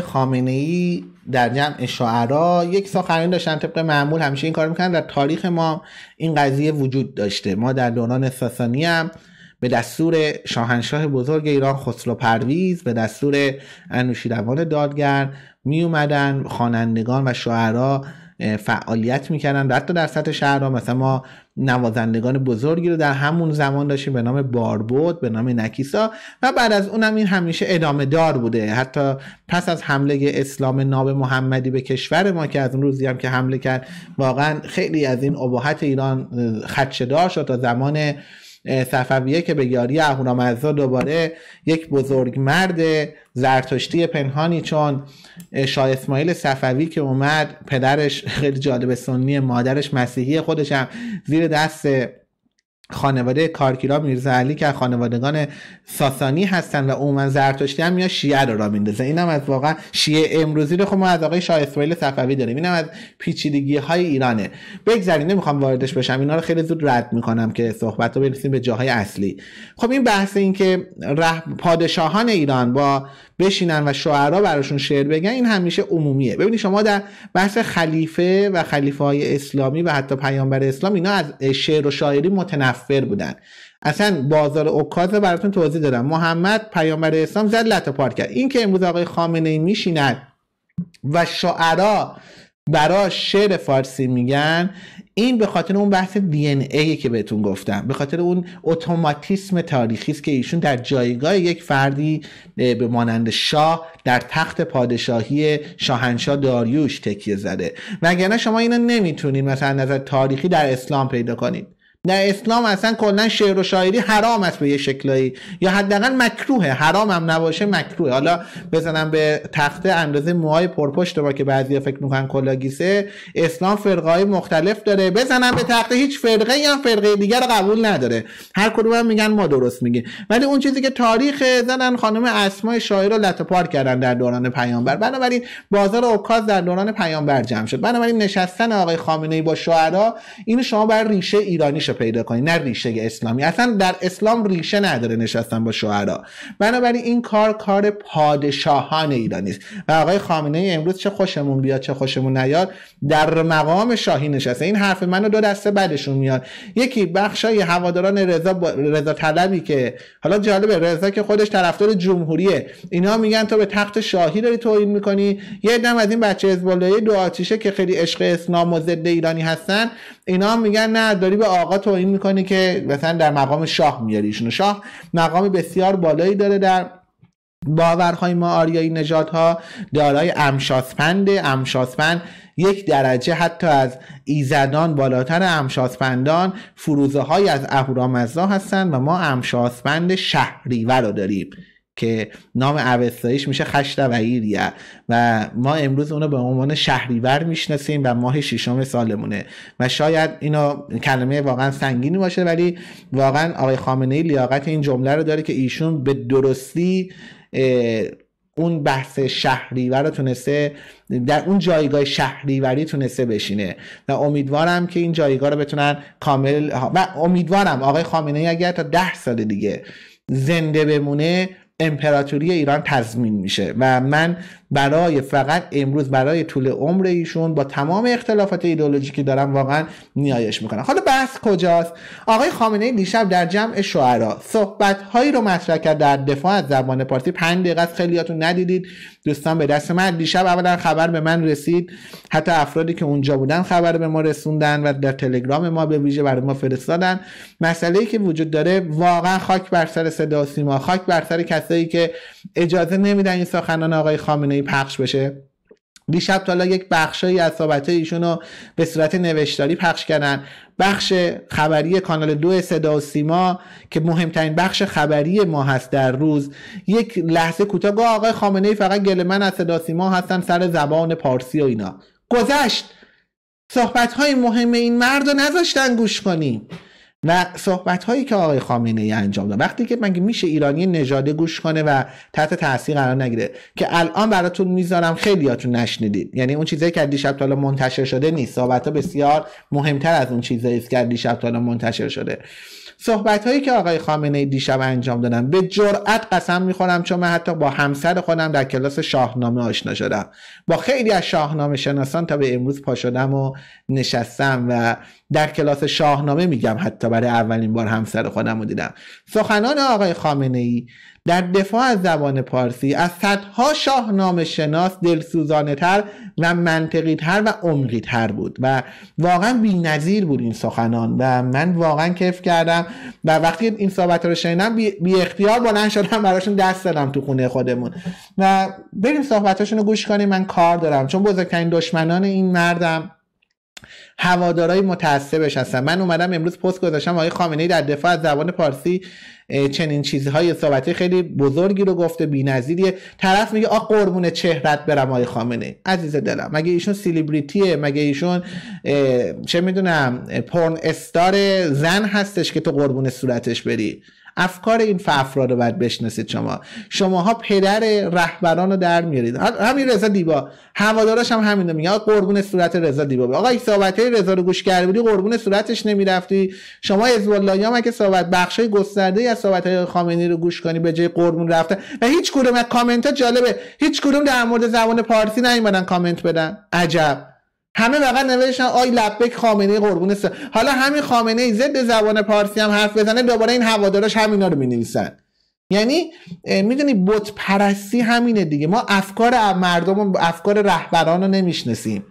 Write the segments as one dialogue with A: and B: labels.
A: خامنه در جمع شعرا یک سخنرانی داشتن طبق معمول همیشه این کار میکنن در تاریخ ما این قضیه وجود داشته ما در دوران ساسانی هم به دستور شاهنشاه بزرگ ایران خسرو پرویز به دستور انوشیروان دادگر می اومدن خوانندگان و شعرا فعالیت میکردن حتی در سطح شهرها مثلا ما نوازندگان بزرگی رو در همون زمان داشتیم به نام باربود به نام نکیسا و بعد از اونم این همیشه ادامه دار بوده حتی پس از حمله اسلام ناب محمدی به کشور ما که از اون روزی هم که حمله کرد واقعا خیلی از این ابهت ایران خدشه دار شد تا زمان صفویه که به یاری اهورامزدا دوباره یک بزرگ مرد زرتشتی پنهانی چون شاه اسماعیل صفوی که اومد پدرش خیلی جالب سنی مادرش مسیحی خودش هم زیر دست خانواده کارکیرا میرزا علی که خانوادگان ساسانی هستن و عموما زرتشتی هم یا شیعه رو را میندازه اینم از واقعا شیعه امروزی رو خب ما از آقای شاه اسماعیل صفوی داریم اینم از پیچیدگی های ایرانه بگذریم نمیخوام واردش بشم اینا رو خیلی زود رد میکنم که صحبت رو برسیم به جاهای اصلی خب این بحث این که پادشاهان ایران با بشینن و شعرا براشون شعر بگن این همیشه عمومیه ببینید شما در بحث خلیفه و خلیفه های اسلامی و حتی پیامبر اسلام اینا از شعر و شاعری متنفر متنفر بودن اصلا بازار اوکاز براتون توضیح دادم محمد پیامبر اسلام زد لطه پار کرد این که امروز آقای خامنه ای میشیند و شعرا برای شعر فارسی میگن این به خاطر اون بحث دی ان ای که بهتون گفتم به خاطر اون اتوماتیسم تاریخی است که ایشون در جایگاه یک فردی به مانند شاه در تخت پادشاهی شاهنشاه داریوش تکیه زده وگرنه شما اینو نمیتونید مثلا نظر تاریخی در اسلام پیدا کنید در اسلام اصلا کلا شعر و شاعری حرام است به یه شکلایی یا حداقل مکروهه حرام هم نباشه مکروه حالا بزنم به تخته اندازه موهای پرپشت با که بعضی فکر میکنن کلاگیسه اسلام فرقای مختلف داره بزنم به تخته هیچ فرقه یا فرقه دیگر قبول نداره هر کدوم هم میگن ما درست میگیم ولی اون چیزی که تاریخ زنن خانم اسماء شاعر رو لطپار کردن در دوران پیامبر بنابراین بازار اوکاز در دوران پیامبر جمع شد بنابراین نشستن آقای خامنه ای با شعرا این شما بر ریشه ایرانی رو پیدا کنی نه ریشه اسلامی اصلا در اسلام ریشه نداره نشستن با شعرا بنابراین این کار کار پادشاهان ایرانی است و آقای خامنه ای امروز چه خوشمون بیاد چه خوشمون نیاد در مقام شاهی نشسته این حرف منو دو دسته بعدشون میاد یکی بخشای هواداران رضا با... رضا طلبی که حالا جالبه رضا که خودش طرفدار جمهوریه اینا میگن تو به تخت شاهی داری توهین میکنی یه دم از این بچه حزب دو آتیشه که خیلی عشق اسلام و ایرانی هستن اینا میگن نه داری به آقا این میکنه که مثلا در مقام شاه میاریشون شاه مقام بسیار بالایی داره در باورهای ما آریایی ها دارای امشاسپنده امشاسپند یک درجه حتی از ایزدان بالاتر امشاسپندان فروزه های از اهورامزدا هستند و ما امشاسپند شهریور رو داریم که نام اوستاییش میشه خشت و ایریه و ما امروز اونو به عنوان شهریور میشناسیم و ماه ششم سالمونه و شاید اینو کلمه واقعا سنگینی باشه ولی واقعا آقای خامنه لیاقت این جمله رو داره که ایشون به درستی اون بحث شهریور رو تونسته در اون جایگاه شهریوری تونسته بشینه و امیدوارم که این جایگاه رو بتونن کامل و امیدوارم آقای خامنه ای اگر تا ده سال دیگه زنده بمونه امپراتوری ایران تضمین میشه و من برای فقط امروز برای طول عمر ایشون با تمام اختلافات ایدئولوژیکی دارم دارن واقعا نیایش میکنن حالا بحث کجاست آقای خامنه ای دیشب در جمع شعرا صحبت هایی رو مطرح کرد در دفاع از زبان پارسی 5 دقیقه از خیلیاتون ندیدید دوستان به دست من دیشب اولا خبر به من رسید حتی افرادی که اونجا بودن خبر به ما رسوندن و در تلگرام ما به ویژه برای ما فرستادن مسئله ای که وجود داره واقعا خاک بر سر صدا سیما خاک بر سر کسایی که اجازه نمیدن این سخنان آقای خامنه ای پخش بشه دیشب تا یک بخشی از صحبت ایشون رو به صورت نوشتاری پخش کردن بخش خبری کانال دو صدا و سیما که مهمترین بخش خبری ما هست در روز یک لحظه کوتاه گاه آقای خامنه ای فقط گل من از صدا سیما هستن سر زبان پارسی و اینا گذشت صحبت های مهم این مرد رو نذاشتن گوش کنیم و صحبت هایی که آقای خامنه ای انجام داد وقتی که مگه میشه ایرانی نژاده گوش کنه و تحت تاثیر قرار نگیره که الان براتون میذارم خیلیاتون نشنیدید یعنی اون چیزایی که دیشب تا منتشر شده نیست صحبت ها بسیار مهمتر از اون چیزایی است که دیشب تا منتشر شده صحبت هایی که آقای خامنه ای دیشب انجام دادن به جرأت قسم میخورم چون من حتی با همسر خودم در کلاس شاهنامه آشنا شدم با خیلی از شاهنامه شناسان تا به امروز پا شدم و نشستم و در کلاس شاهنامه میگم حتی برای اولین بار همسر خودم رو دیدم سخنان آقای خامنه ای در دفاع از زبان پارسی از صدها شاهنامه شناس دلسوزانه تر و منطقی تر و عمقی تر بود و واقعا نظیر بود این سخنان و من واقعا کیف کردم و وقتی این صحبت رو شنیدم بی, اختیار بلند شدم براشون دست دادم تو خونه خودمون و بریم صحبتاشون رو گوش کنیم من کار دارم چون بزرگترین دشمنان این مردم هوادارای متعصبش هستن من اومدم امروز پست گذاشتم آقای ای در دفاع از زبان پارسی چنین چیزهای صحبت خیلی بزرگی رو گفته بی‌نظیریه طرف میگه آ قربون چهرت برم آقای ای عزیز دلم مگه ایشون سلیبریتیه مگه ایشون چه میدونم پرن استار زن هستش که تو قربون صورتش بری افکار این افراد رو باید بشناسید شما شماها پدر رهبران رو در میارید همین رضا دیبا هواداراش هم همینو میگه قربون صورت رضا دیبا آقا این صحبت های رضا رو گوش کرده بودی قربون صورتش نمیرفتی شما از الله هم که صحبت بخش های گسترده از صحبت های خامنی رو گوش کنی به جای قربون رفتن و هیچ کدوم از کامنت ها جالبه هیچ کدوم در مورد زبان پارسی نیومدن کامنت بدن عجب همه فقط نوشتن آی لبک خامنه قربون حالا همین خامنه ای ضد زبان پارسی هم حرف بزنه دوباره این هواداراش همینا رو مینویسن یعنی میدونی بت پرستی همینه دیگه ما افکار مردم و افکار رهبران رو نمیشناسیم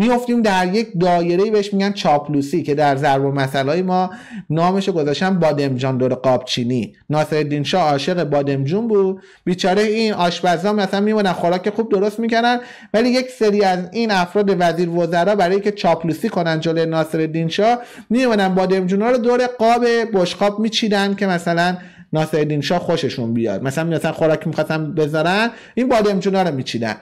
A: میفتیم در یک دایره بهش میگن چاپلوسی که در ضرب مسئله ما نامش گذاشتن بادمجان دور قابچینی ناصرالدین شاه عاشق بادمجون بود بیچاره این آشپزا مثلا میمونن خوراک خوب درست میکنن ولی یک سری از این افراد وزیر وزرا برای که چاپلوسی کنن جلوی ناصرالدین شاه میمونن بادمجونا رو دور قاب بشقاب میچیدن که مثلا ناصرالدین شاه خوششون بیاد مثلا مثلا خوراک میخواستن بذارن این بادمجونا رو میچیدن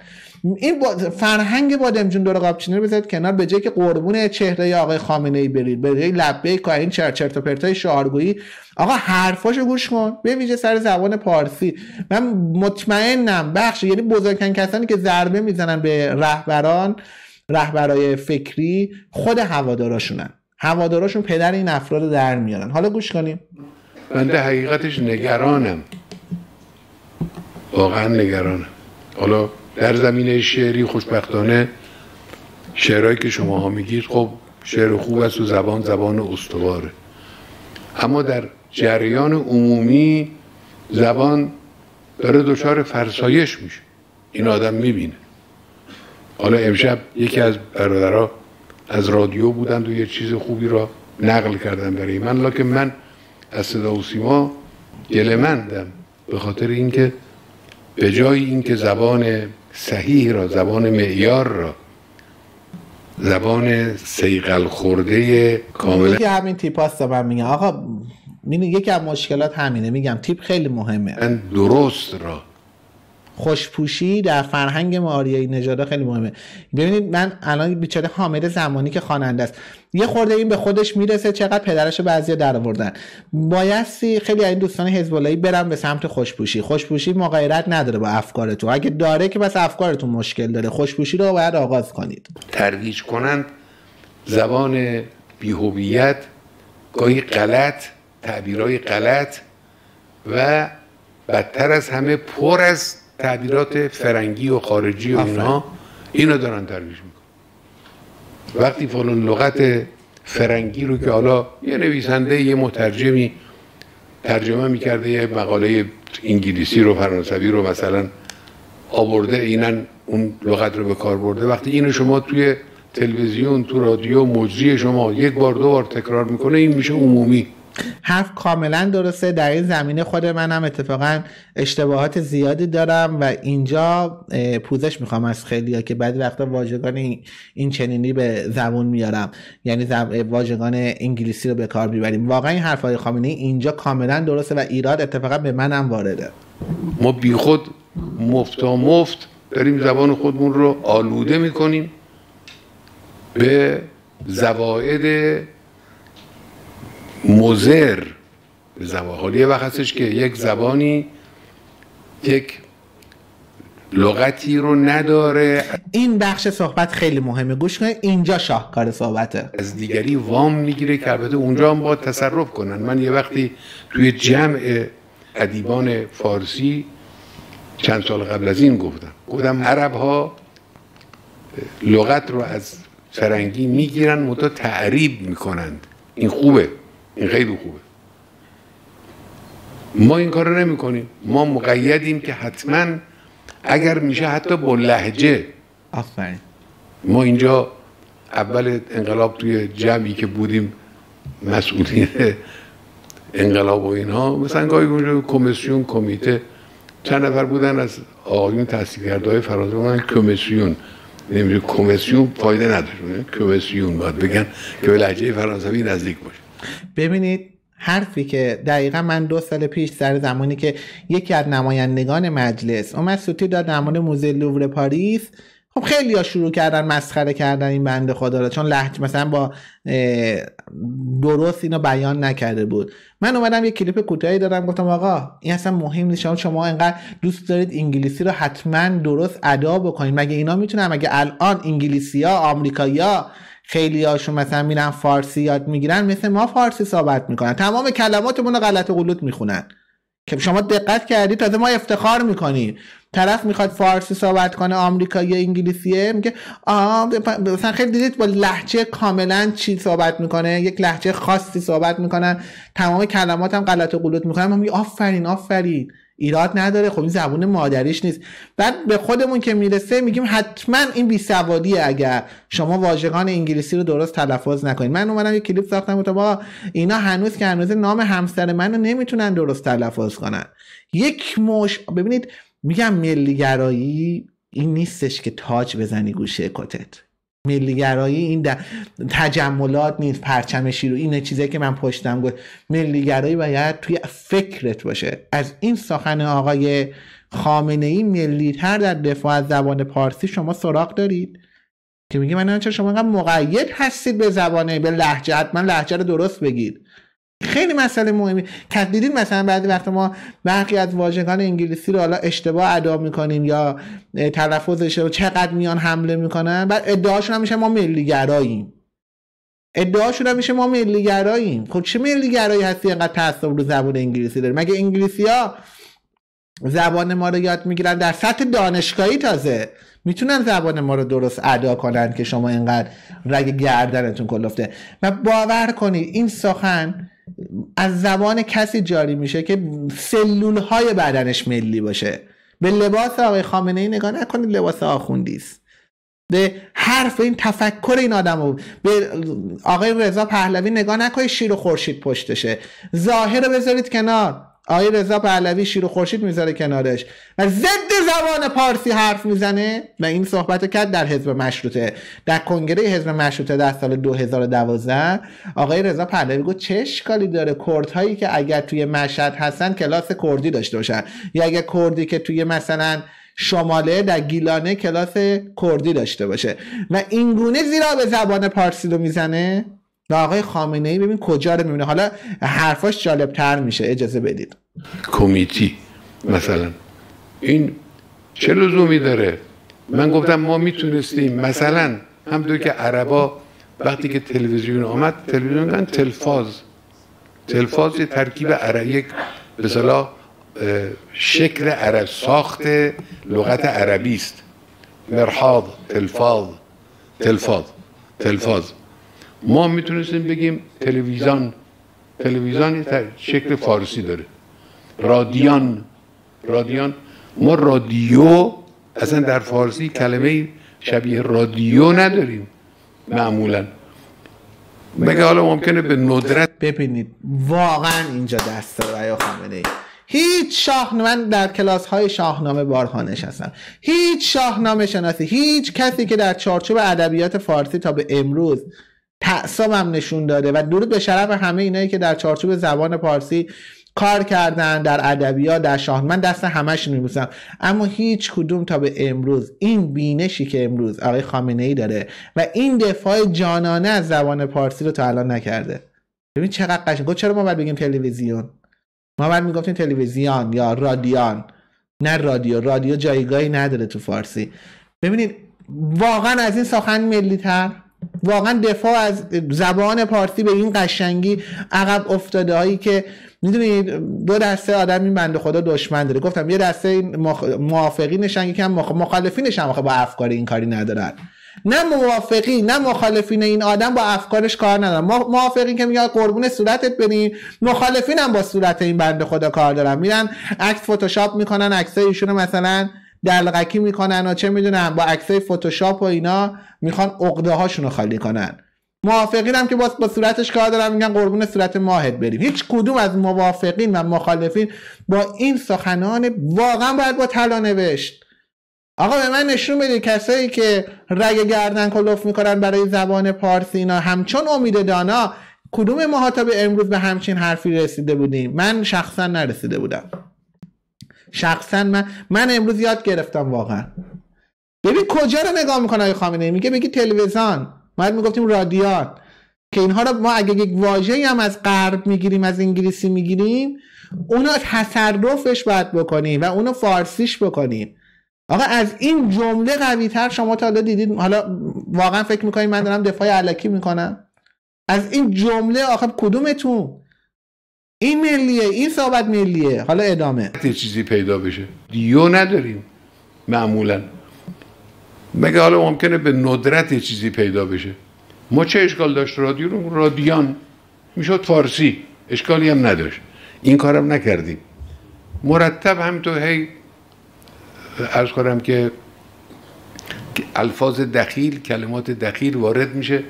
A: این با فرهنگ بادمجون دور قابچینی رو بذارید کنار به جای که قربون چهره آقای خامنه ای برید به جای لبه کاین چرچرت و پرتای شعارگویی آقا حرفاشو گوش کن به ویژه سر زبان پارسی من مطمئنم بخش یعنی بزرگترین کسانی که ضربه میزنن به رهبران رهبرای فکری خود هواداراشونن هواداراشون پدر این افراد رو در میارن حالا گوش کنیم بنده
B: حقیقتش نگرانم واقعا نگرانم حالا در زمینه شعری خوشبختانه شعرهایی که شما ها میگید خب شعر خوب است و زبان زبان استواره اما در جریان عمومی زبان داره دچار فرسایش میشه این آدم میبینه حالا امشب یکی از برادرها از رادیو بودند و یه چیز خوبی را نقل کردن برای من لکن من از صدا و سیما گلمندم به خاطر اینکه به جای اینکه زبان صحیح را زبان معیار را زبان سیقل خورده کامل یکی
A: همین تیپ هست من میگم آقا یکی از مشکلات همینه میگم تیپ خیلی مهمه
B: درست را
A: خوشپوشی در فرهنگ آریایی نژادا خیلی مهمه ببینید من الان بیچاره حامد زمانی که خواننده است یه خورده این به خودش میرسه چقدر پدرش رو بعضیا در بایستی خیلی این دوستان حزب برن به سمت خوشپوشی خوشپوشی مغایرت نداره با افکارتون اگه داره که بس افکارتون مشکل داره خوشپوشی رو باید آغاز کنید
B: ترویج کنند زبان بیهویت گاهی غلط تعبیرهای غلط و بدتر از همه پر از تعبیرات فرنگی و خارجی و اینا اینو دارن ترویج میکنن وقتی فلان لغت فرنگی رو که حالا یه نویسنده یه مترجمی ترجمه میکرده یه مقاله انگلیسی رو فرانسوی رو مثلا آورده اینن اون لغت رو به کار برده وقتی اینو شما توی تلویزیون تو رادیو مجری شما یک بار دو بار تکرار میکنه این میشه عمومی
A: حرف کاملا درسته در این زمینه خود منم اتفاقا اشتباهات زیادی دارم و اینجا پوزش میخوام از خیلی که بعد وقتا واژگان این چنینی به زبون میارم یعنی واژگان انگلیسی رو به کار میبریم واقعا این های خامنه اینجا کاملا درسته و ایراد اتفاقا
B: به منم وارده ما بیخود مفت مفت داریم زبان خودمون رو آلوده میکنیم به زواید مزر به زبان حالی یه وقت هستش که یک زبانی یک لغتی رو
A: نداره این بخش صحبت خیلی مهمه گوش کنید اینجا شاهکار صحبته از
B: دیگری وام میگیره که البته اونجا هم با تصرف کنن من یه وقتی توی جمع ادیبان فارسی چند سال قبل از این گفتم گفتم عرب ها لغت رو از فرنگی میگیرن متا تعریب میکنند این خوبه این خیلی خوبه ما این کار رو نمی کنیم ما مقیدیم که حتما اگر میشه حتی با لحجه آفرین ما اینجا اول انقلاب توی جمعی که بودیم مسئولین انقلاب و اینها مثلا گاهی کمیسیون کمیته چند نفر بودن از آقایون کرده های فرانسه بودن کمیسیون نمیدونی کمیسیون فایده نداره کمیسیون باید بگن که به لحجه فرانسوی نزدیک باشه
A: ببینید حرفی که دقیقا من دو سال پیش سر زمانی که یکی از نمایندگان مجلس اومد سوتی داد در مورد موزه لوور پاریس خب خیلی شروع کردن مسخره کردن این بنده خدا را چون لحج مثلا با درست اینو بیان نکرده بود من اومدم یه کلیپ کوتاهی دادم گفتم آقا این اصلا مهم نیست شما انقدر دوست دارید انگلیسی رو حتما درست ادا بکنید مگه اینا میتونن مگه الان انگلیسی ها آمریکایی ها خیلی هاشون مثلا میرن فارسی یاد میگیرن مثل ما فارسی صحبت میکنن تمام کلماتمون رو غلط و غلط میخونن که شما دقت کردی تازه ما افتخار میکنیم طرف میخواد فارسی صحبت کنه آمریکا انگلیسیه میگه مثلا خیلی دیدید با لحچه کاملا چی صحبت میکنه یک لحجه خاصی صحبت میکنن تمام کلمات هم غلط و غلط میکنن ما میگه آفرین آفرین ایراد نداره خب این زبون مادریش نیست بعد به خودمون که میرسه میگیم حتما این بیسوادیه اگر شما واژگان انگلیسی رو درست تلفظ نکنید من اومدم یه کلیپ ساختم گفتم با اینا هنوز که هنوز نام همسر منو نمیتونن درست تلفظ کنن یک مش ببینید میگم ملیگرایی این نیستش که تاج بزنی گوشه کتت ملیگرایی این در... تجملات نیست پرچم شیرو اینه چیزی که من پشتم گفت ملیگرایی باید توی فکرت باشه از این سخن آقای خامنه ای ملیتر در دفاع از زبان پارسی شما سراغ دارید که میگه من چرا شما انقدر مقید هستید به زبانه به لحجه حتما لحجه رو درست بگید خیلی مسئله مهمی دیدین مثلا بعضی وقت ما برخی از واژگان انگلیسی رو حالا اشتباه ادا میکنیم یا تلفظش رو چقدر میان حمله میکنن بعد ادعاشون هم میشه ما ملیگراییم ادعاشون هم میشه ما ملیگراییم خب چه ملیگرایی هستی اینقدر تعصب رو زبان انگلیسی داریم مگه انگلیسی ها زبان ما رو یاد میگیرن در سطح دانشگاهی تازه میتونن زبان ما رو درست ادا کنن که شما اینقدر رگ گردنتون کلفته و باور کنید این سخن از زبان کسی جاری میشه که سلول های بدنش ملی باشه به لباس آقای خامنه ای نگاه نکنید لباس آخوندی است به حرف این تفکر این آدم به آقای رضا پهلوی نگاه نکنید شیر و خورشید پشتشه ظاهر رو بذارید کنار آقای رضا پهلوی شیر و خورشید میذاره کنارش و ضد زبان پارسی حرف میزنه و این صحبت کرد در حزب مشروطه در کنگره حزب مشروطه در سال 2012 آقای رضا پهلوی گفت چه اشکالی داره کردهایی که اگر توی مشهد هستن کلاس کردی داشته باشن یا اگر کردی که توی مثلا شماله در گیلانه کلاس کردی داشته باشه و اینگونه زیرا به زبان پارسی رو میزنه و آقای خامنه ای ببین کجا رو میبینه حالا حرفاش جالب تر میشه اجازه بدید
B: کمیتی مثلا این چه لزومی داره من گفتم ما میتونستیم مثلا همطور که عربا وقتی که تلویزیون آمد تلویزیون گفتن تلفاز تلفاز یه ترکیب عرب یک به شکل عرب ساخت لغت عربی است مرحاض تلفاز تلفاز تلفظ ما میتونستیم بگیم تلویزیون تلویزیون شکل فارسی داره رادیان رادیان ما رادیو اصلا در فارسی کلمه شبیه رادیو نداریم معمولا مگه حالا ممکنه به ندرت ببینید
A: واقعا اینجا دست داره خامنه ای هیچ شاهنامه در کلاس های شاهنامه بارها نشستم هیچ شاهنامه شناسی هیچ کسی که در چارچوب ادبیات فارسی تا به امروز هم نشون داده و درود به شرف همه اینایی که در چارچوب زبان پارسی کار کردن در ادبیات در شاه من دست همش میبوسم اما هیچ کدوم تا به امروز این بینشی که امروز آقای خامنه ای داره و این دفاع جانانه از زبان پارسی رو تا الان نکرده ببین چقدر قشنگ گفت خب چرا ما باید بگیم تلویزیون ما باید میگفتیم تلویزیون یا رادیان نه رادیو رادیو جایگاهی نداره تو فارسی ببینید واقعا از این سخن ملی واقعا دفاع از زبان پارسی به این قشنگی عقب افتاده هایی که میدونید دو دسته آدم این بنده خدا دشمن داره گفتم یه دسته که یکم مخالفینش آخه با افکار این کاری ندارن نه موافقی نه مخالفین این آدم با افکارش کار ندارن موافقین که میگن قربون صورتت بریم مخالفین هم با صورت این بنده خدا کار دارن میرن عکس فتوشاپ میکنن عکسای ایشونو مثلا دلغکی میکنن و چه میدونن با عکسای فتوشاپ و اینا میخوان عقده هاشون خالی کنن موافقین هم که با, با صورتش کار دارن میگن قربون صورت ماهت بریم هیچ کدوم از موافقین و مخالفین با این سخنان واقعا باید با طلا نوشت آقا به من نشون بده کسایی که رگ گردن کلوف میکنن برای زبان پارسی اینا همچون امید دانا کدوم ماها به امروز به همچین حرفی رسیده بودیم من شخصا نرسیده بودم شخصا من من امروز یاد گرفتم واقعا ببین کجا رو نگاه میکنه آقای خامنه میگه بگی تلویزیون ما میگفتیم رادیات که اینها رو ما اگه یک واژه هم از غرب میگیریم از انگلیسی میگیریم اونو تصرفش باید بکنیم و اونو فارسیش بکنیم آقا از این جمله قوی تر شما تا حالا دیدید حالا واقعا فکر میکنید من دارم دفاع علکی میکنم از این جمله آخه کدومتون این ملیه این ثابت ملیه حالا
B: ادامه چیزی پیدا بشه دیو نداریم معمولا مگه حالا ممکنه به ندرت چیزی پیدا بشه ما چه اشکال داشت رادیو رو رادیان میشد فارسی اشکالی هم نداشت این کارم نکردیم مرتب هم تو هی ارز کنم که الفاظ دخیل کلمات دخیل وارد میشه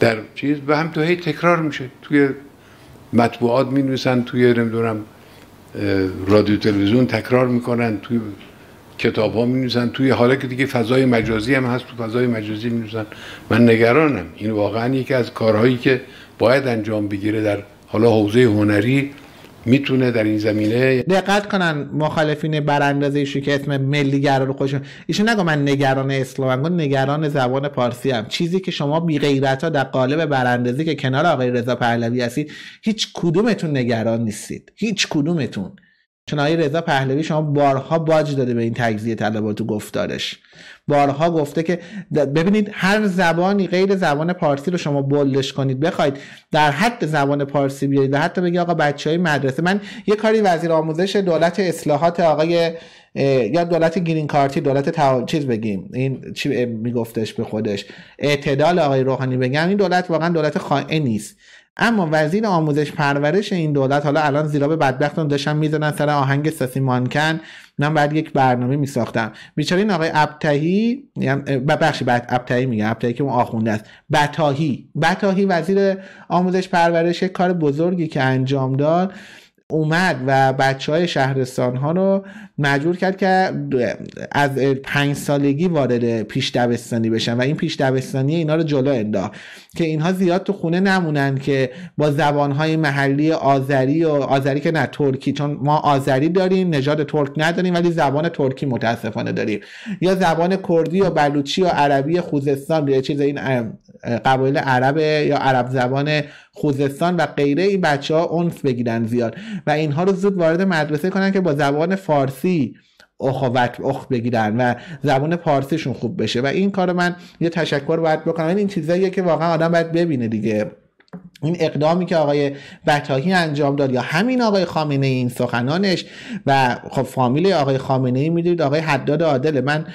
B: در چیز و هم هی تکرار میشه توی مطبوعات می نویسن توی نمیدونم رادیو تلویزیون تکرار میکنن توی کتاب ها می نویسن توی حالا که دیگه فضای مجازی هم هست تو فضای مجازی می نویسن من نگرانم این واقعا یکی از کارهایی که باید انجام بگیره در حالا حوزه هنری میتونه در این زمینه دقت
A: کنن مخالفین براندازی که اسم ملیگرا رو خوشون ایشون نگو من نگران اسلام نگران زبان پارسی هم چیزی که شما بی غیرت ها در قالب براندازی که کنار آقای رضا پهلوی هستید هیچ کدومتون نگران نیستید هیچ کدومتون چون آقای رضا پهلوی شما بارها باج داده به این تجزیه طلبات و گفتارش بارها گفته که ببینید هر زبانی غیر زبان پارسی رو شما بلش کنید بخواید در حد زبان پارسی بیارید و حتی بگی آقا بچه های مدرسه من یه کاری وزیر آموزش دولت اصلاحات آقای یا دولت گرین کارتی دولت چیز بگیم این چی میگفتش به خودش اعتدال آقای روحانی بگم این دولت واقعا دولت خائن نیست. اما وزیر آموزش پرورش این دولت حالا الان زیرا به بدبختون داشتن میزنن سر آهنگ ساسی مانکن من بعد یک برنامه میساختم بیچاره این آقای ابتهی یعنی بخشی بعد ابتهی میگه ابتهی که اون آخونده است بتاهی بتاهی وزیر آموزش پرورش کار بزرگی که انجام داد اومد و بچه های شهرستان ها رو مجبور کرد که از پنج سالگی وارد پیش دبستانی بشن و این پیش دبستانی اینا رو جلو انداخت که اینها زیاد تو خونه نمونن که با زبان های محلی آذری و آذری که نه ترکی چون ما آذری داریم نژاد ترک نداریم ولی زبان ترکی متاسفانه داریم یا زبان کردی و بلوچی و عربی خوزستان یا چیز این قبایل عرب یا عرب زبان خوزستان و غیره این بچه ها اونس بگیرن زیاد و اینها رو زود وارد مدرسه کنن که با زبان فارسی اخوت اخ بگیرن و زبان پارسیشون خوب بشه و این کار من یه تشکر باید بکنم این چیزاییه که واقعا آدم باید ببینه دیگه این اقدامی که آقای بتاهی انجام داد یا همین آقای خامنه این سخنانش و خب فامیل آقای خامنه ای میدونید آقای حداد عادل من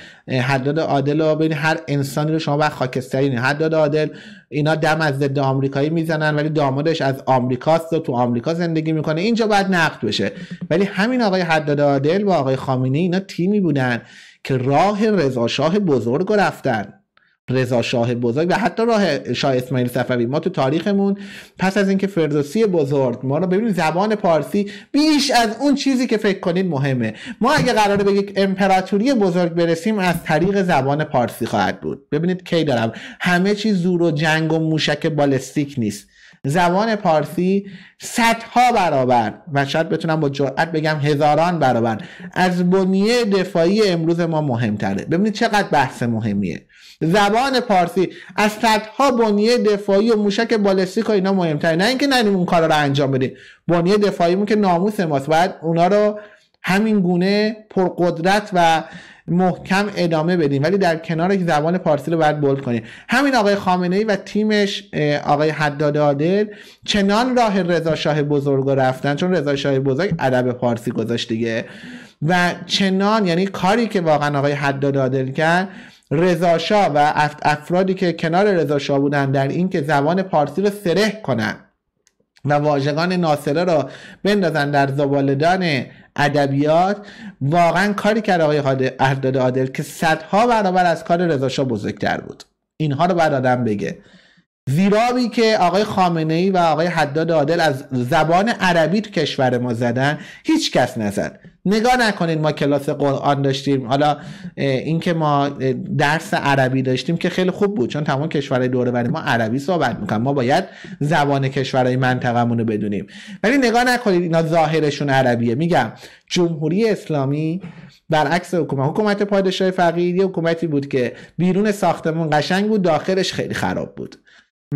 A: حداد عادل رو ببین هر انسانی رو شما بر خاکسترین حداد عادل اینا دم از ضد آمریکایی میزنن ولی دامادش از آمریکاست و تو آمریکا زندگی میکنه اینجا باید نقد بشه ولی همین آقای حداد عادل و آقای خامنه اینا تیمی بودن که راه شاه بزرگ رفتن رضا شاه بزرگ و حتی راه شاه اسماعیل صفوی ما تو تاریخمون پس از اینکه فردوسی بزرگ ما رو ببینیم زبان پارسی بیش از اون چیزی که فکر کنید مهمه ما اگه قراره به یک امپراتوری بزرگ برسیم از طریق زبان پارسی خواهد بود ببینید کی دارم همه چیز زور و جنگ و موشک بالستیک نیست زبان پارسی صدها برابر و شاید بتونم با جرأت بگم هزاران برابر از بنیه دفاعی امروز ما مهمتره ببینید چقدر بحث مهمیه زبان پارسی از صدها بنیه دفاعی و موشک بالستیک و اینا مهمتره نه اینکه نریم اون کارا رو انجام بدیم بنیه دفاعیمون که ناموس ماست باید اونا رو همین گونه پرقدرت و محکم ادامه بدیم ولی در کنارش زبان پارسی رو باید بولد کنیم همین آقای خامنه ای و تیمش آقای حداد عادل چنان راه رضا شاه بزرگ رفتن چون رضا شاه بزرگ ادب پارسی گذاشت دیگه و چنان یعنی کاری که واقعا آقای حداد عادل کرد رضاشاه و افرادی که کنار رضاشاه بودن در این که زبان پارسی رو سره کنن و واژگان ناصره را بندازن در زبالدان ادبیات واقعا کاری کرد آقای اهداد عادل که صدها برابر از کار رضا بزرگتر بود اینها رو بعد آدم بگه زیرابی که آقای خامنه ای و آقای حداد عادل از زبان عربی تو کشور ما زدن هیچ کس نزد نگاه نکنید ما کلاس قرآن داشتیم حالا اینکه ما درس عربی داشتیم که خیلی خوب بود چون تمام کشورهای برای ما عربی صحبت میکنن ما باید زبان کشورهای منطقه رو بدونیم ولی نگاه نکنید اینا ظاهرشون عربیه میگم جمهوری اسلامی برعکس حکومت حکومت پادشاه فقیر یه حکومتی بود که بیرون ساختمون قشنگ بود داخلش خیلی خراب بود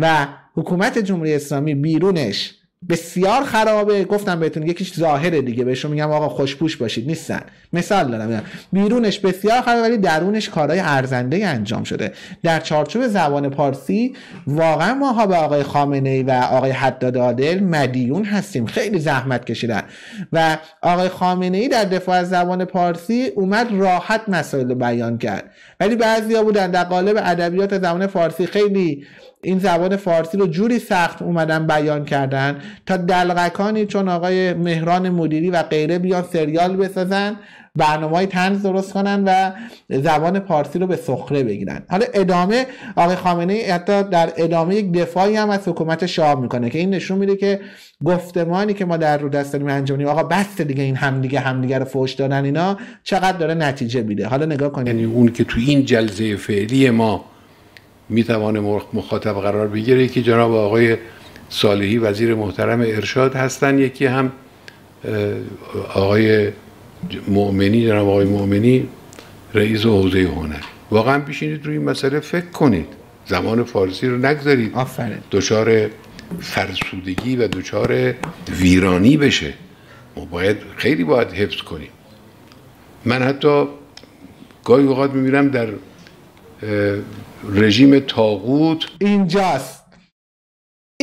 A: و حکومت جمهوری اسلامی بیرونش بسیار خرابه گفتم بهتون یکیش ظاهره دیگه بهشون میگم آقا خوشپوش باشید نیستن مثال دارم یعنی بیرونش بسیار خرابه ولی درونش کارهای ارزنده انجام شده در چارچوب زبان پارسی واقعا ماها به آقای خامنه و آقای حداد عادل مدیون هستیم خیلی زحمت کشیدن و آقای خامنه ای در دفاع از زبان پارسی اومد راحت مسائل بیان کرد ولی بعضیا بودن در قالب ادبیات زبان فارسی خیلی این زبان فارسی رو جوری سخت اومدن بیان کردن تا دلغکانی چون آقای مهران مدیری و غیره بیان سریال بسازن برنامه های تنز درست کنن و زبان پارسی رو به سخره بگیرن حالا ادامه آقای خامنه ای حتی در ادامه یک دفاعی هم از حکومت شاه میکنه که این نشون میده که گفتمانی که ما در رو دست داریم انجام آقا بس دیگه این همدیگه همدیگه
B: رو فوش دادن اینا چقدر داره نتیجه میده حالا نگاه کنید یعنی اون که تو این جلسه فعلی ما میتوانه مخاطب قرار بگیره یکی جناب آقای صالحی وزیر محترم ارشاد هستن یکی هم آقای مؤمنی جناب آقای مؤمنی رئیس حوزه هنر واقعا بشینید روی این مسئله فکر کنید زمان فارسی رو نگذارید آفرین دچار فرسودگی و دچار ویرانی بشه ما باید خیلی باید حفظ کنیم من حتی گاهی اوقات میبینم در رژیم تاغوت اینجاست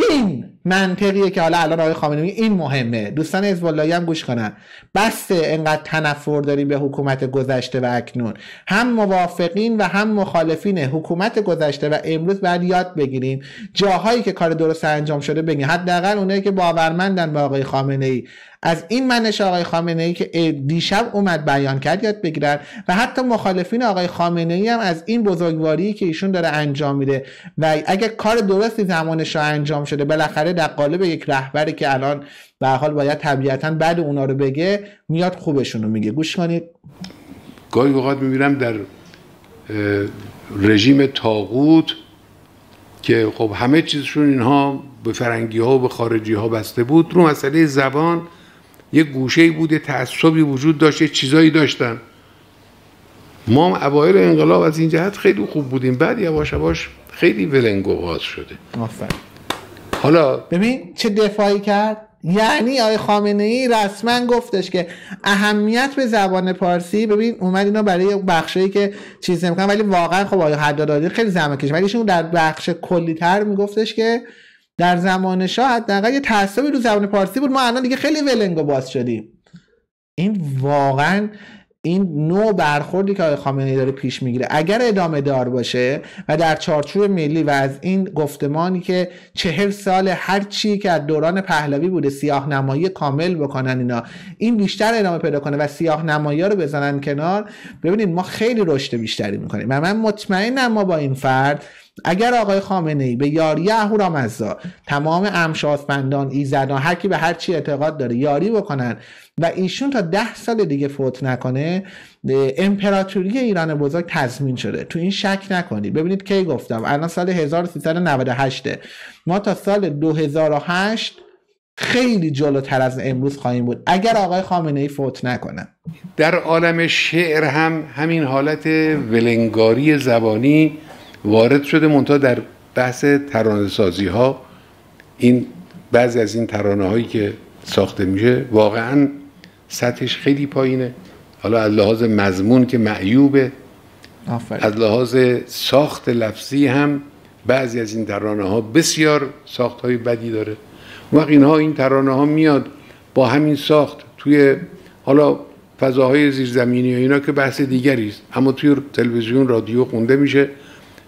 B: این
A: منطقیه که حالا الان آقای خامنه‌ای این مهمه دوستان از هم گوش کنن بس انقدر تنفر داریم به حکومت گذشته و اکنون هم موافقین و هم مخالفین حکومت گذشته و امروز باید یاد بگیریم جاهایی که کار درست انجام شده بگیم حداقل اونایی که باورمندن به آقای خامنه ای از این منش آقای خامنه ای که دیشب اومد بیان کرد یاد بگیرن و حتی مخالفین آقای خامنه ای هم از این بزرگواری که ایشون داره انجام میده و اگر کار درستی زمانش را انجام شده بالاخره در قالب یک رهبری که الان به حال باید طبیعتا بعد اونا رو بگه میاد
B: خوبشون رو میگه گوش کنید گاهی اوقات میبینم در رژیم تاغوت که خب همه چیزشون اینها به فرنگی ها و به خارجی ها بسته بود رو مسئله زبان یه گوشه بود یه تعصبی وجود داشت یه چیزایی داشتن ما هم اوایل انقلاب از این جهت خیلی خوب بودیم بعد یواش یواش خیلی ولنگو شده آفر. حالا
A: ببین چه دفاعی کرد یعنی آقای خامنه ای رسما گفتش که اهمیت به زبان پارسی ببین اومد اینا برای بخشی که چیز نمیکنن ولی واقعا خب آقای حدادادی خیلی زحمت کشید ولی در بخش کلی تر میگفتش که در زمان شاه حداقل یه تعصبی رو زبان پارسی بود ما الان دیگه خیلی ولنگو باز شدیم این واقعا این نوع برخوردی که آقای خامنه‌ای داره پیش میگیره اگر ادامه دار باشه و در چارچوب ملی و از این گفتمانی که چهل سال هر چی که از دوران پهلوی بوده سیاه نمایی کامل بکنن اینا این بیشتر ادامه پیدا کنه و سیاه نمایی رو بزنن کنار ببینید ما خیلی رشد بیشتری میکنیم و من مطمئنم ما با این فرد اگر آقای خامنه ای به یاری اهورامزدا تمام امشاسپندان ایزدان هر کی به هر چی اعتقاد داره یاری بکنن و ایشون تا ده سال دیگه فوت نکنه امپراتوری ایران بزرگ تضمین شده تو این شک نکنید ببینید کی گفتم الان سال 1398 ما تا سال 2008 خیلی جلوتر از امروز خواهیم بود اگر آقای خامنه ای فوت نکنه
B: در عالم شعر هم همین حالت ولنگاری زبانی وارد شده منتها در بحث ترانه سازی ها این بعضی از این ترانه هایی که ساخته میشه واقعا سطحش خیلی پایینه حالا از لحاظ مضمون که معیوبه از لحاظ ساخت لفظی هم بعضی از این ترانه ها بسیار ساخت های بدی داره اون وقت اینها این ترانه ها میاد با همین ساخت توی حالا فضاهای زیرزمینی و اینا که بحث دیگری است اما توی تلویزیون رادیو خونده میشه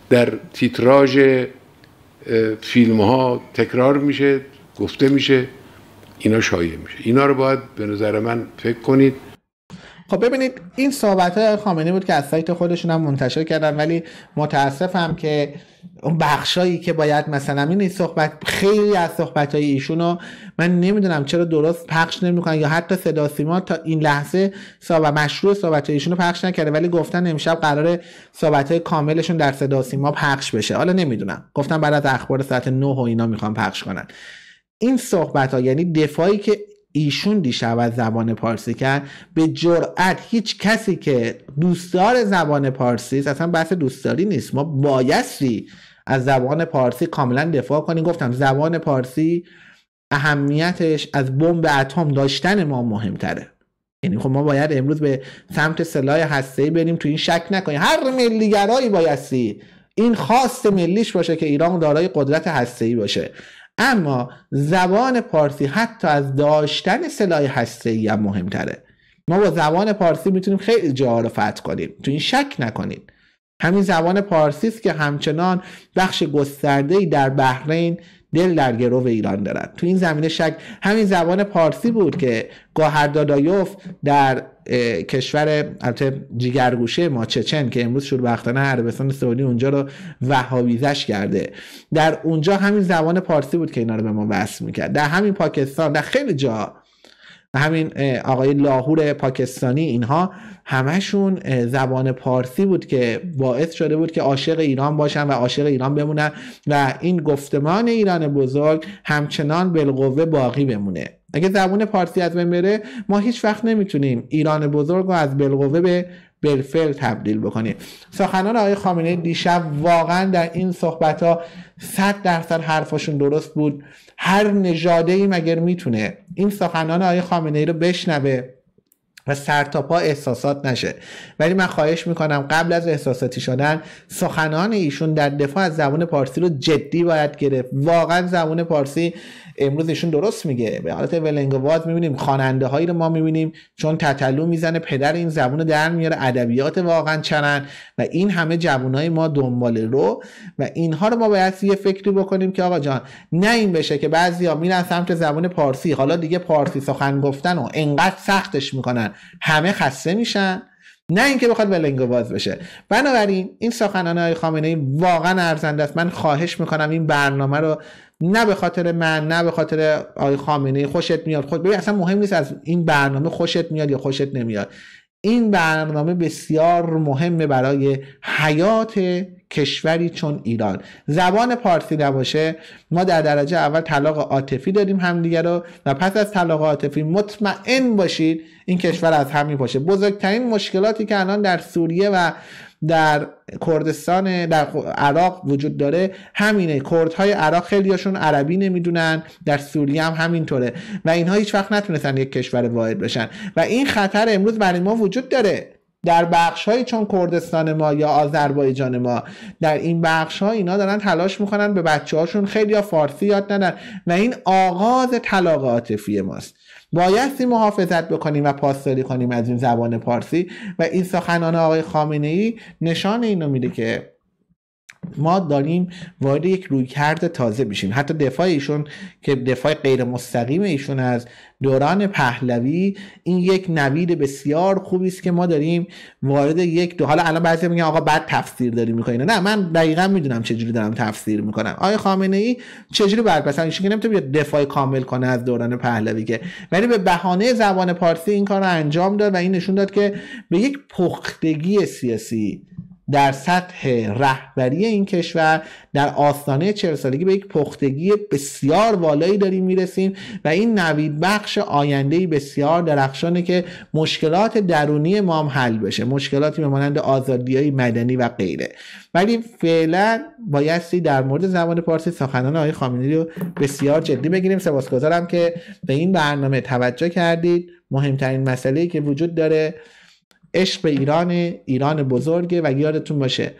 B: در تیتراژ فیلم ها تکرار میشه گفته میشه اینا شایع میشه اینا رو باید به نظر من فکر کنید
A: خب ببینید این صحبت های خامنه بود که از سایت خودشون هم منتشر کردن ولی متاسفم که اون بخشایی که باید مثلا این صحبت خیلی از صحبت های رو من نمیدونم چرا درست پخش نمیکنن یا حتی صدا سیما تا این لحظه صحبت مشروع صحبت های رو پخش نکرده ولی گفتن امشب قرار صحبت های کاملشون در صدا سیما پخش بشه حالا نمیدونم گفتن بعد از اخبار ساعت 9 و اینا میخوان پخش کنن این صحبت ها یعنی دفاعی که ایشون دیشب از زبان پارسی کرد به جرأت هیچ کسی که دوستدار زبان پارسی است اصلا بحث دوستداری نیست ما بایستی از زبان پارسی کاملا دفاع کنیم گفتم زبان پارسی اهمیتش از بمب اتم داشتن ما مهمتره یعنی خب ما باید امروز به سمت سلاح هسته‌ای بریم تو این شک نکنیم هر ملیگرایی بایستی این خواست ملیش باشه که ایران دارای قدرت هسته‌ای باشه اما زبان پارسی حتی از داشتن سلاح ای هم مهمتره ما با زبان پارسی میتونیم خیلی جاها رو فتح کنیم تو این شک نکنید همین زبان پارسی است که همچنان بخش گسترده ای در بحرین دل در گرو ایران دارد تو این زمینه شک همین زبان پارسی بود که گاهردادایوف در کشور البته جیگرگوشه ما چچن که امروز شروع شوربختانه عربستان سعودی اونجا رو وهابیزش کرده در اونجا همین زبان پارسی بود که اینا رو به ما وصل میکرد در همین پاکستان در خیلی جا همین آقای لاهور پاکستانی اینها همشون زبان پارسی بود که باعث شده بود که عاشق ایران باشن و عاشق ایران بمونن و این گفتمان ایران بزرگ همچنان بالقوه باقی بمونه اگه زبان پارسی از بین بره ما هیچ وقت نمیتونیم ایران بزرگ رو از بالقوه به بالفعل تبدیل بکنی. سخنان آقای خامنه دیشب واقعا در این صحبت ها صد درصد حرفاشون درست بود هر نژاده ای مگر میتونه این سخنان آقای خامنه ای رو بشنوه و پا احساسات نشه ولی من خواهش میکنم قبل از احساساتی شدن سخنان ایشون در دفاع از زبان پارسی رو جدی باید گرفت واقعا زبان پارسی امروز ایشون درست میگه به حالت ولنگواد میبینیم خواننده هایی رو ما میبینیم چون تتلو میزنه پدر این زبون در میاره ادبیات واقعا چرن و این همه های ما دنبال رو و اینها رو ما باید یه فکری بکنیم که آقا جان نه این بشه که بعضیا میرن سمت زبون پارسی حالا دیگه پارسی سخن گفتن و انقدر سختش میکنن همه خسته میشن نه اینکه بخواد بلنگو باز بشه بنابراین این سخنان های خامنه ای واقعا ارزنده است من خواهش میکنم این برنامه رو نه به خاطر من نه به خاطر آقای خامنه ای خوشت میاد خود خب، ببین اصلا مهم نیست از این برنامه خوشت میاد یا خوشت نمیاد این برنامه بسیار مهمه برای حیات کشوری چون ایران زبان پارسی نباشه ما در درجه اول طلاق عاطفی داریم همدیگه رو و پس از طلاق عاطفی مطمئن باشید این کشور از هم میپاشه بزرگترین مشکلاتی که الان در سوریه و در کردستان در عراق وجود داره همینه کردهای عراق خیلیاشون عربی نمیدونن در سوریه هم همینطوره و اینها هیچ وقت نتونستن یک کشور واحد بشن و این خطر امروز برای ما وجود داره در بخش های چون کردستان ما یا آذربایجان ما در این بخش ها اینا دارن تلاش میکنن به بچه هاشون خیلی فارسی یاد ندن و این آغاز طلاق عاطفی ماست بایستی محافظت بکنیم و پاسداری کنیم از این زبان پارسی و این سخنان آقای خامنه ای نشان اینو میده که ما داریم وارد یک رویکرد تازه میشیم حتی دفاع ایشون که دفاع غیر مستقیم ایشون از دوران پهلوی این یک نوید بسیار خوبی است که ما داریم وارد یک دو حالا الان بعضی میگن آقا بعد تفسیر داری میکنی نه من دقیقا میدونم چجوری دارم تفسیر میکنم آیا خامنه ای چجوری برپسن ایشون که نمیتونه دفاع کامل کنه از دوران پهلوی که ولی به بهانه زبان پارسی این کار رو انجام داد و این نشون داد که به یک پختگی سیاسی در سطح رهبری این کشور در آستانه چهل سالگی به یک پختگی بسیار والایی داریم میرسیم و این نوید بخش آینده بسیار درخشانه که مشکلات درونی ما هم حل بشه مشکلاتی مانند آزادی های مدنی و غیره ولی فعلا بایستی در مورد زمان پارسی سخنان آقای خامنه‌ای رو بسیار جدی بگیریم سپاسگزارم که به این برنامه توجه کردید مهمترین مسئله که وجود داره عشق به ایران ایران بزرگه و یادتون باشه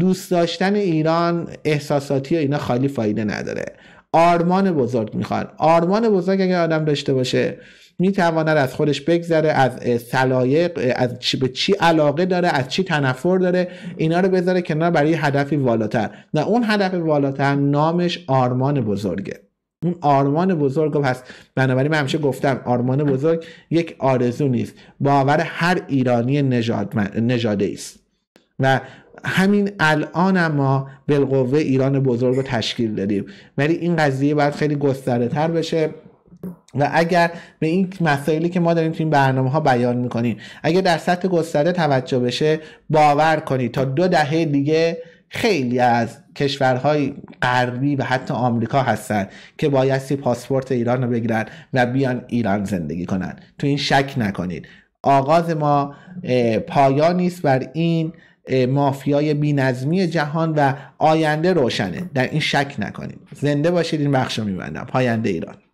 A: دوست داشتن ایران احساساتی و اینا خالی فایده نداره آرمان بزرگ میخوان آرمان بزرگ اگر آدم داشته باشه میتواند از خودش بگذره از سلایق از چی به چی علاقه داره از چی تنفر داره اینا رو بذاره کنار برای هدفی والاتر و اون هدف والاتر نامش آرمان بزرگه اون آرمان بزرگ پس بنابراین من همیشه گفتم آرمان بزرگ یک آرزو نیست باور هر ایرانی نژاده است و همین الان هم ما بالقوه ایران بزرگ رو تشکیل دادیم ولی این قضیه باید خیلی گسترده تر بشه و اگر به این مسائلی که ما داریم تو این برنامه ها بیان میکنیم اگر در سطح گسترده توجه بشه باور کنید تا دو دهه دیگه خیلی از کشورهای غربی و حتی آمریکا هستند که بایستی پاسپورت ایران رو بگیرن و بیان ایران زندگی کنن تو این شک نکنید آغاز ما پایانی نیست بر این مافیای بینظمی جهان و آینده روشنه در این شک نکنید زنده باشید این بخش رو میبندم پاینده ایران